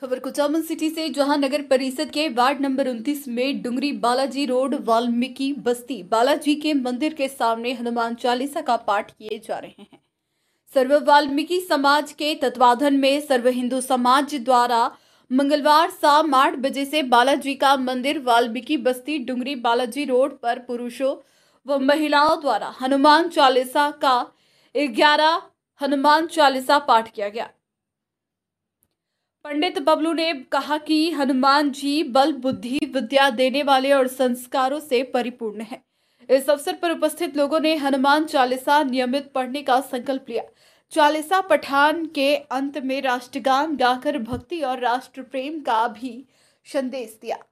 खबर कुचामन सिटी से जहां नगर परिषद के वार्ड नंबर 29 में डुंगरी बालाजी रोड वाल्मीकि बस्ती बालाजी के मंदिर के सामने हनुमान चालीसा का पाठ किए जा रहे हैं सर्व वाल्मीकि समाज के तत्वाधन में सर्व हिंदू समाज द्वारा मंगलवार शाम आठ बजे से बालाजी का मंदिर वाल्मीकि बस्ती डुंगरी बालाजी रोड पर पुरुषों व महिलाओं द्वारा हनुमान चालीसा का ग्यारह हनुमान चालीसा पाठ किया गया पंडित बबलू ने कहा कि हनुमान जी बल बुद्धि विद्या देने वाले और संस्कारों से परिपूर्ण है इस अवसर पर उपस्थित लोगों ने हनुमान चालीसा नियमित पढ़ने का संकल्प लिया चालीसा पठान के अंत में राष्ट्रगान गाकर भक्ति और राष्ट्र प्रेम का भी संदेश दिया